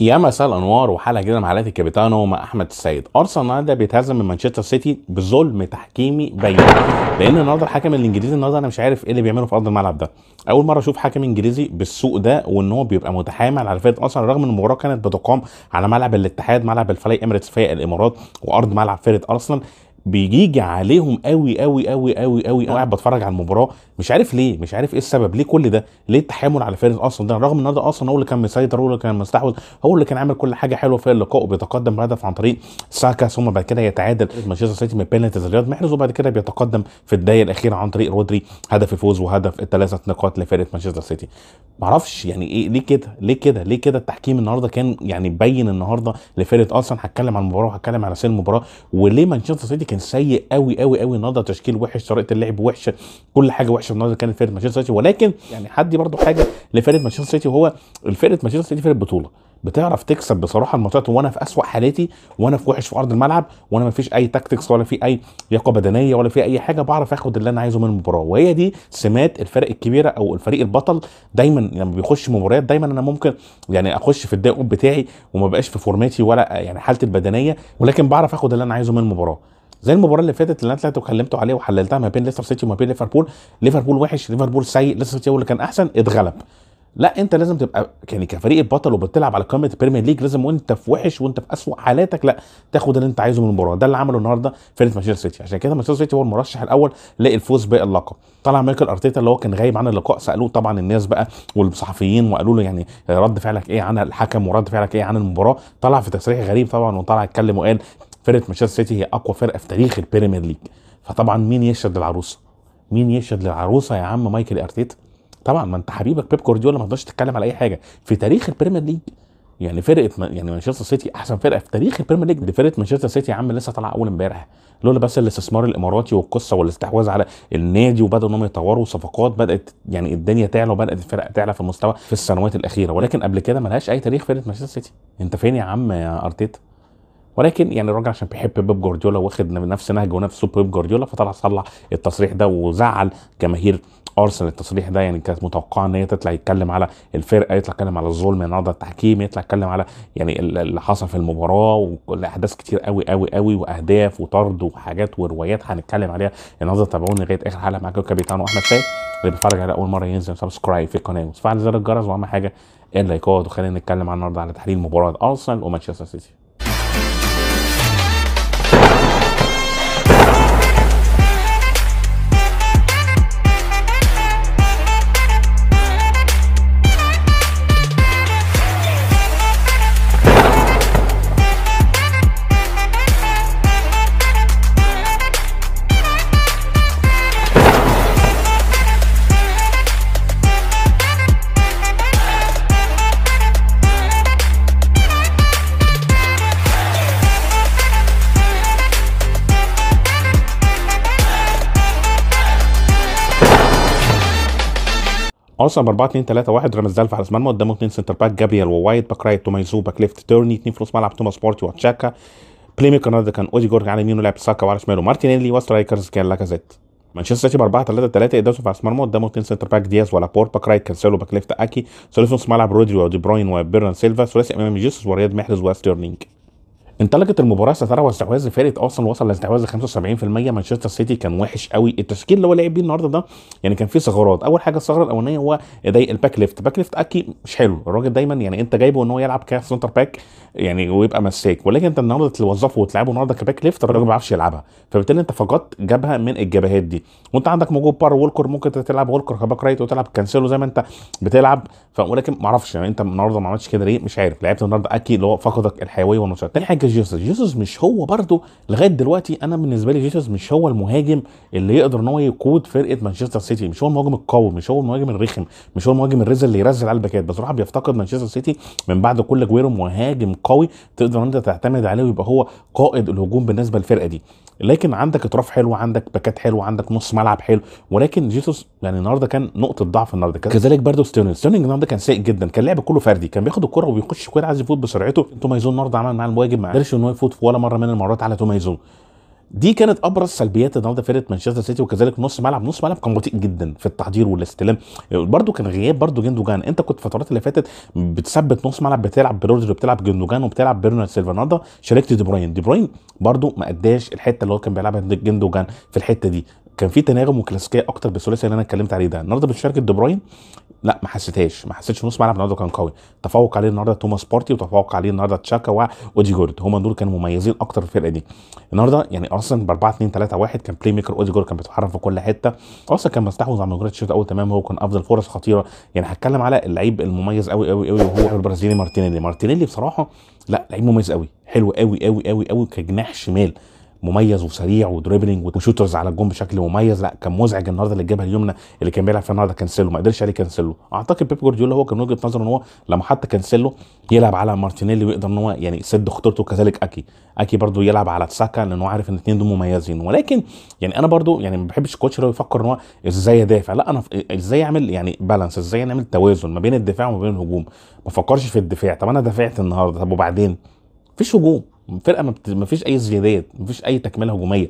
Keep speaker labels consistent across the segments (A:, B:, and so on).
A: يا مساء الانوار وحلقه جديده مع حلقه الكابيتانو مع احمد السيد ارسنال النهارده بيتهزم من مانشستر سيتي بظلم تحكيمي بين لان النهارده الحكم الانجليزي النهارده انا مش عارف ايه اللي بيعمله في ارض الملعب ده اول مره اشوف حكم انجليزي بالسوء ده وان هو بيبقى متحامل على فرقه ارسنال رغم ان المباراه كانت بتقام على ملعب الاتحاد ملعب الفلاي اميريتس في الامارات وارض ملعب فرقه ارسنال بيجي عليهم قوي قوي قوي قوي قوي نعم. قاعد بتفرج على المباراه مش عارف ليه مش عارف ايه السبب ليه كل ده ليه التحامل على فارس اصلا ده رغم ان ده اصلا هو اللي كان مسيطر هو اللي كان مستحوذ هو اللي كان عامل كل حاجه حلوه في اللقاء وبيتقدم بهدف عن طريق ساكا ثم بعد كده يتعادل نعم. مانشستر سيتي من بينالتيز رياض محرز وبعد كده بيتقدم في الدقيقه الاخيره عن طريق رودري هدف الفوز وهدف الثلاثه نقاط لفرقه مانشستر سيتي معرفش يعني ايه ليه كده ليه كده ليه كده التحكيم النهارده كان يعني بين النهارده لفرقه اصلا هتكلم عن المباراه وهتكلم على سير المباراه وليه مانشستر سيتي كان سيء قوي قوي قوي النهارده تشكيل وحش طريقه اللعب وحشه كل حاجه وحشه النهارده كانت فرقه مانشستر سيتي ولكن يعني حدي برده حاجه لفرقه مانشستر سيتي وهو فرقه مانشستر سيتي فرقه بطوله بتعرف تكسب بصراحه الماتشات وانا في اسوء حالاتي وانا في وحش في ارض الملعب وانا ما فيش اي تاكتكس ولا في اي لياقه بدنيه ولا في اي حاجه بعرف اخد اللي انا عايزه من المباراه وهي دي سمات الفرق الكبيره او الفريق البطل دايما لما يعني بيخش مباريات دايما انا ممكن يعني اخش في الدقيق بتاعي وما بقاش في فورماتي ولا يعني حالتي البدنيه ولكن بعرف اخد اللي انا عايزه من المباراه زي المباراه اللي فاتت اللي انا طلعت وكلمته عليها وحللتها ما بين ليستر سيتي وما بين ليفربول ليفربول وحش ليفربول سيء ليستر سيتي هو اللي كان احسن اتغلب لا انت لازم تبقى يعني كفريق البطل وبتلعب على قمه البريمير ليج لازم وانت في وحش وانت في اسوء حالاتك لا تاخد اللي انت عايزه من المباراه ده اللي عمله النهارده فرقه مانشستر سيتي عشان كده مانشستر سيتي هو المرشح الاول للفوز باللقب طلع مايكل ارتيتا اللي هو كان غايب عن اللقاء سالوه طبعا الناس بقى والصحفيين وقالوا له يعني رد فعلك ايه عن الحكم ورد فعلك ايه عن المباراه طلع في تصريح غريب طبعا وطلع اتكلم وقال فرقه مانشستر سيتي هي اقوى فرقه في تاريخ البريمير ليج فطبعا مين يشهد للعروسه مين يشهد للعروسه يا عم مايكل ارتيتا طبعا ما انت حبيبك بيب جوارديولا ما تقدرش تتكلم على اي حاجه في تاريخ البريمير ليج يعني فرقه يعني مانشستر سيتي احسن فرقه في تاريخ البريمير ليج دي فرقه مانشستر سيتي يا عم لسه طالعه اول امبارح لولا بس الاستثمار الاماراتي والقصه والاستحواذ على النادي وبداوا انهم يطوروا صفقات بدات يعني الدنيا تعلى وبدات الفرق تعلى في المستوى في السنوات الاخيره ولكن قبل كده ملهاش اي تاريخ فرقه مانشستر سيتي انت فين يا عم يا ارتيتا ولكن يعني الراجل عشان بيحب بيب جوارديولا واخد نفس نهج ونفس بيب جوارديولا فطلع صلح التصريح ده وزعل جماهير ارسنال التصريح ده يعني كانت متوقعه ان هي تطلع يتكلم على الفرقه يطلع يتكلم على الظلم النهارده التحكيم يطلع يتكلم على يعني اللي حصل في المباراه احداث كتير قوي قوي قوي واهداف وطرد وحاجات وروايات هنتكلم عليها النهارده تابعوني لغايه اخر حلقه معاكم الكابتن احمد فايق اللي بيتفرج على اول مره ينزل سبسكرايب في القناه وتفعل زر الجرس واهم حاجه اللايكات وخلينا نتكلم النهارده على تحليل مباراه ارسنال ومانشستر سيتي ارسنال ب 4 2 3 1 رامز دالف حارس مرمى قدامه اثنين سنتر باك جابريال ووايت باك رايت تومايزو باك ليفت تيرني اثنين نص ملعب توماس بارتي وتشاكا بلاي ميكر النهارده كان جورج على يعني يمينه لعب ساكا وعلى شماله مارتينيلي وسترايكرز كان لاكازيت مانشستر سيتي ب 4 3 3 في حارس مرمى قدامه اثنين سنتر باك دياز ولا بور باك رايت كانسيلو باك ليفت اكي ثلاثي نص ملعب رودري ودي بروين وبيرن سيلفا ثلاثي امام جيسوس ورياض محرز وستيرنينج انطلقت المباراه سيطره واستحواذ فريق ارسنال وصل لاستحواذ 75% مانشستر سيتي كان وحش قوي التشكيل اللي هو لعب بيه النهارده ده يعني كان فيه ثغرات اول حاجه الثغره الاولانيه هو ضيق الباك ليفت باك ليفت اكي مش حلو الراجل دايما يعني انت جايبه ان هو يلعب كسنتر باك يعني ويبقى مساك ولكن انت النهارده توظفه وتلعبه النهارده كباك ليفت الراجل ما بيعرفش يلعبها فبالتالي انت فقدت جبهه من الجبهات دي وانت عندك موجود بار وولكر ممكن تلعب وولكر كباك رايت وتلعب كانسيلو زي ما انت بتلعب ولكن ما اعرفش يعني انت النهارده ما عملتش كده ليه مش عارف لعبت النهارده اكي اللي هو فقدك الحيويه والنشاط تاني حاجه جيسوس جيسوس مش هو برضه لغايه دلوقتي انا بالنسبه لي جيسوس مش هو المهاجم اللي يقدر ان هو يقود فرقه مانشستر سيتي مش هو المهاجم القوي مش هو المهاجم الرخم مش هو المهاجم الرزل اللي يرزل على الباكات بصراحه بيفتقد مانشستر سيتي من بعد كل جويرو مهاجم قوي تقدر ان انت تعتمد عليه ويبقى هو قائد الهجوم بالنسبه للفرقه دي لكن عندك اطراف حلو عندك باكات حلو عندك نص ملعب حلو ولكن جيسوس يعني النهارده كان نقطه ضعف النهارده كذلك برضه ستيرلينج ستيرنج النهارده كان سيء جدا كان لعب كله فردي كان بياخد الكره وبيخش كده عايز يفوت بسرعته تومايزون النهارده عمل مع الواجب مع قدرش ان هو يفوت في ولا مره من المرات على توميزو دي كانت ابرز سلبيات النهارده فرقه مانشستر سيتي وكذلك نص ملعب نص ملعب كان بطيء جدا في التحضير والاستلام برده كان غياب برده جندوجان انت كنت الفترات اللي فاتت بتثبت نص ملعب بتلعب برودري بتلعب جندوجان وبتلعب بيرنارد سيلفا النهارده شاركت دي بروين دي بروين برده ما اداش الحته اللي هو كان بيلعبها جندوجان في الحته دي كان في تناغم وكلاسيكيه اكتر بالثلاثي اللي انا اتكلمت عليه ده النهارده بتشارك دي بروين لا ما حسيتهاش ما حسيتش نص ملعب النهارده كان قوي تفوق عليه النهارده توماس بارتي وتفوق عليه النهارده تشاكا واوديجورد هما دول كانوا مميزين اكتر في الفرقه دي النهارده يعني ارسنال ب 4 2 3 1 كان بلاي ميكر اوديجورد كان بيتحرك في كل حته اصلا كان مستحوذ على مجرد الشوط الاول تمام هو كان افضل فرص خطيره يعني هتكلم على اللعيب المميز قوي قوي قوي وهو البرازيلي مارتينيلي مارتينيلي بصراحه لا لعيب مميز قوي حلو قوي قوي قوي قوي كجناح شمال مميز وسريع ودريبلنج وشوترز على الجون بشكل مميز لا كان مزعج النهارده اللي جابها اليمنى اللي كان بيلعب فيها النهارده كانسيلو ما قدرش عليه كانسيلو اعتقد بيب جوارديولا هو كان وجهه نظره ان هو لما حط كانسيلو يلعب على مارتينيلي ويقدر ان هو يعني يسد خطورته كذلك اكي اكي برده يلعب على تساكا لان هو عارف ان الاثنين دول مميزين ولكن يعني انا برده يعني ما بحبش الكوتش اللي يفكر ان هو ازاي ادافع لا انا ازاي اعمل يعني بالانس ازاي نعمل توازن ما بين الدفاع وما بين الهجوم ما فكرش في الدفاع طب انا دافعت النهارده طب وبعدين مفيش هجوم فرقه ما, فيش اي زيادات ما فيش اي تكمله هجوميه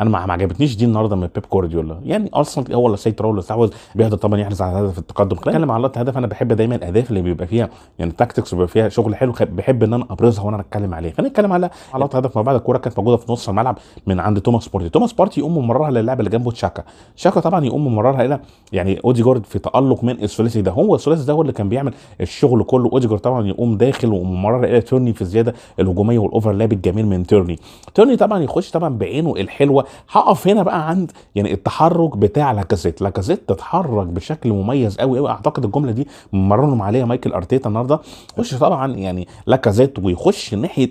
A: انا ما عجبتنيش دي النهارده من بيب جوارديولا يعني ارسنال هو اللي سيطر ولا استحوذ بيقدر طبعا يحرز على هدف التقدم اتكلم على لقطه هدف انا بحب دايما الاهداف اللي بيبقى فيها يعني تاكتكس وبيبقى فيها شغل حلو بحب ان انا ابرزها وانا اتكلم عليها خلينا نتكلم على لقطه هدف ما بعد الكوره كانت موجوده في نص الملعب من عند توماس بارتي توماس بارتي يقوم ممررها للاعب اللي جنبه تشاكا تشاكا طبعا يقوم ممررها الى يعني اوديجارد في تالق من الثلاثي ده هو الثلاثي ده هو اللي كان بيعمل الشغل كله اوديجارد طبعا يقوم داخل وممررها الى تيرني في الزياده الهجوميه والاوفرلاب الجميل من تيرني تيرني طبعا يخش طبعا بعينه الحلوه هقف هنا بقى عند يعني التحرك بتاع لاكازيت لاكازيت اتحرك بشكل مميز قوي قوي اعتقد الجمله دي مرنهم عليها مايكل ارتيتا النهارده خش طبعا يعني لاكازيت ويخش ناحيه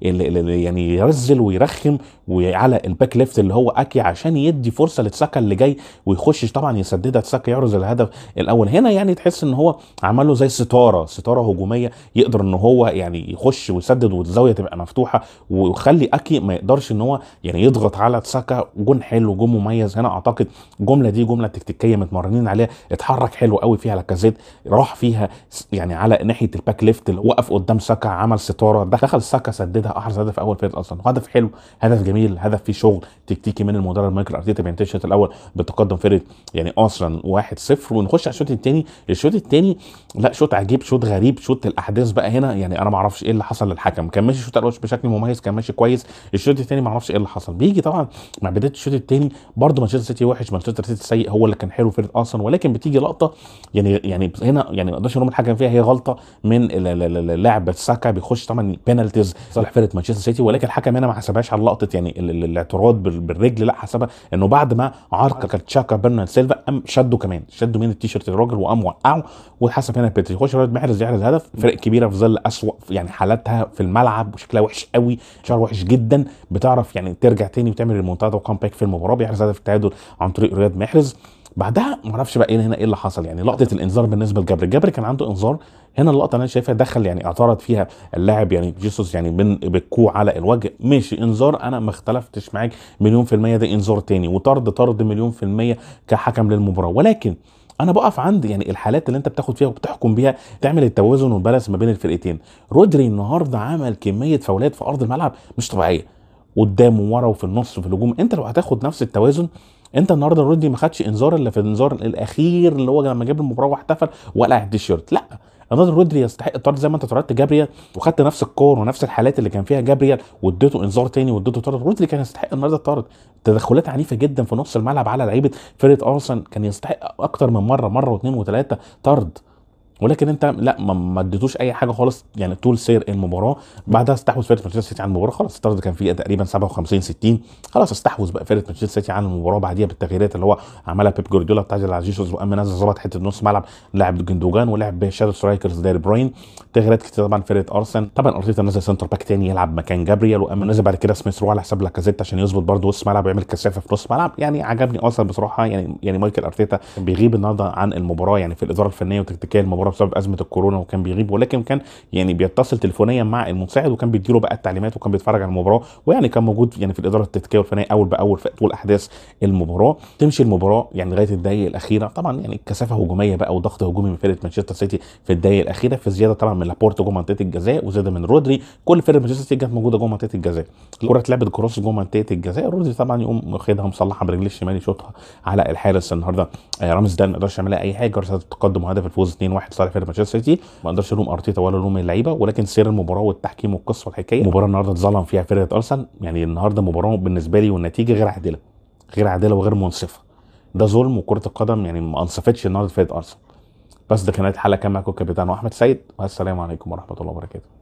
A: يعني يرزل ويرخم وعلى الباك ليفت اللي هو اكي عشان يدي فرصه لتساكا اللي جاي ويخش طبعا يسددها تساكا يعرض الهدف الاول هنا يعني تحس ان هو عمل له زي ستاره ستاره هجوميه يقدر ان هو يعني يخش ويسدد والزاويه تبقى مفتوحه ويخلي اكي ما يقدرش ان هو يعني يضغط على تساكا جون حلو جون مميز هنا اعتقد الجمله دي جمله تكتيكيه متمرنين عليها اتحرك حلو قوي فيها لاكازيت راح فيها يعني على ناحيه الباك ليفت وقف قدام ساكا عمل ستاره دخل ساكا سددها احرز هدف اول فريق اصلا هدف حلو هدف جميل جميل هدف فيه شغل تكتيكي من المدرب مايكل ارتيتا بينتهي الشوط الاول بتقدم فرقه يعني اصلا 1-0 ونخش على الشوط الثاني الشوط الثاني لا شوط عجيب شوط غريب شوط الاحداث بقى هنا يعني انا ما اعرفش ايه اللي حصل للحكم كان ماشي الشوط الاول بشكل مميز كان ماشي كويس الشوط الثاني ما اعرفش ايه اللي حصل بيجي طبعا مع بدايه الشوط الثاني برده مانشستر سيتي وحش مانشستر سيتي سيء هو اللي كان حلو فرقه اصلا ولكن بتيجي لقطه يعني يعني هنا يعني ما اقدرش الحكم فيها هي غلطه من اللاعب ساكا بيخش طبعا بينالتيز صالح فرقه مانشستر سيتي ولكن الحكم هنا ما حسبهاش على لقطه يعني يعني الاعتراض بالرجل لا حسبها انه بعد ما عرق تشاكا برنارد سيلفا قام شده كمان شده من التيشيرت الراجل وقام وقعه وحسب هنا بيتري يخش محرز يحرز هدف فرق كبيره في ظل اسوء يعني حالاتها في الملعب وشكلها وحش قوي شعر وحش جدا بتعرف يعني ترجع تاني وتعمل المنتدى وكامباك في المباراه بيحرز هدف التعادل عن طريق رياض محرز بعدها ما اعرفش بقى ايه هنا ايه اللي حصل يعني لقطه الانذار بالنسبه لجبر جبر كان عنده انذار هنا اللقطه اللي انا شايفها دخل يعني اعترض فيها اللاعب يعني جيسوس يعني بن بالكوع على الوجه ماشي انذار انا ما اختلفتش معاك مليون في الميه ده انذار تاني وطرد طرد مليون في الميه كحكم للمباراه ولكن انا بقف عند يعني الحالات اللي انت بتاخد فيها وبتحكم بيها تعمل التوازن والبالانس ما بين الفرقتين رودري النهارده عمل كميه فاولات في ارض الملعب مش طبيعيه قدام وورا وفي النص وفي الهجوم انت لو هتاخد نفس التوازن انت النهارده رودري ما خدش انذار الا في الانذار الاخير اللي هو لما جاب المباراه واحتفل وقلع التيشيرت لا النهارده رودري يستحق الطرد زي ما انت طردت جابريال وخدت نفس الكور ونفس الحالات اللي كان فيها جابريال واديته انذار تاني واديته طرد رودري كان يستحق النهارده الطرد تدخلات عنيفه جدا في نص الملعب على لعيبه فرقه ارسنال كان يستحق اكتر من مره مره واثنين وثلاثه طرد ولكن انت لا ما اديتوش اي حاجه خالص يعني طول سير المباراه بعدها استحوذ فرقه مانشستر سيتي على المباراه خلاص الطرد كان فيه تقريبا 57 60 خلاص استحوذ بقى فرقه مانشستر سيتي على المباراه بعديها بالتغييرات اللي هو عملها بيب جوارديولا بتاع على جيسوس وقام نزل ظبط حته نص ملعب لاعب جندوجان ولعب شادو سترايكرز داري براين تغييرات كتير طبعا فرقه ارسنال طبعا ارتيتا نزل سنتر باك تاني يلعب مكان جابرييل وقام نزل بعد كده سميث رو على حساب لاكازيت عشان يظبط برده نص ملعب ويعمل كثافه في نص ملعب يعني عجبني ارسنال بصراحه يعني يعني مايكل ارتيتا بيغيب النهارده عن المباراه يعني في الاداره الفنيه وتكتيكيه المباراه مره بسبب ازمه الكورونا وكان بيغيب ولكن كان يعني بيتصل تليفونيا مع المساعد وكان بيديله بقى التعليمات وكان بيتفرج على المباراه ويعني كان موجود يعني في الاداره التكتيكيه والفنيه اول باول في طول احداث المباراه تمشي المباراه يعني لغايه الدقائق الاخيره طبعا يعني كثافه هجوميه بقى وضغط هجومي من فرقه مانشستر سيتي في الدقائق الاخيره في زياده طبعا من لابورتو جوه منطقه الجزاء وزياده من رودري كل فرقه مانشستر سيتي كانت موجوده جوه منطقه الجزاء الكره اتلعبت كروس جوه منطقه الجزاء رودري طبعا يقوم واخدها مصلحه برجليه الشمال يشوطها على الحارس النهارده آه، رامز دان ما يقدرش يعمل اي حاجه تقدم وهدف الفوز 2-1 صالح فريق مانشستر سيتي ما اقدرش الوم ارتيتا ولا الوم اللعيبه ولكن سير المباراه والتحكيم والقصه والحكايه المباراه النهارده اتظلم فيها فرقه ارسنال يعني النهارده مباراه بالنسبه لي والنتيجه غير عادله غير عادله وغير منصفه ده ظلم وكره القدم يعني ما انصفتش النهارده فرقه ارسنال بس ده كانت حلقه كان كابتن احمد سيد والسلام عليكم ورحمه الله وبركاته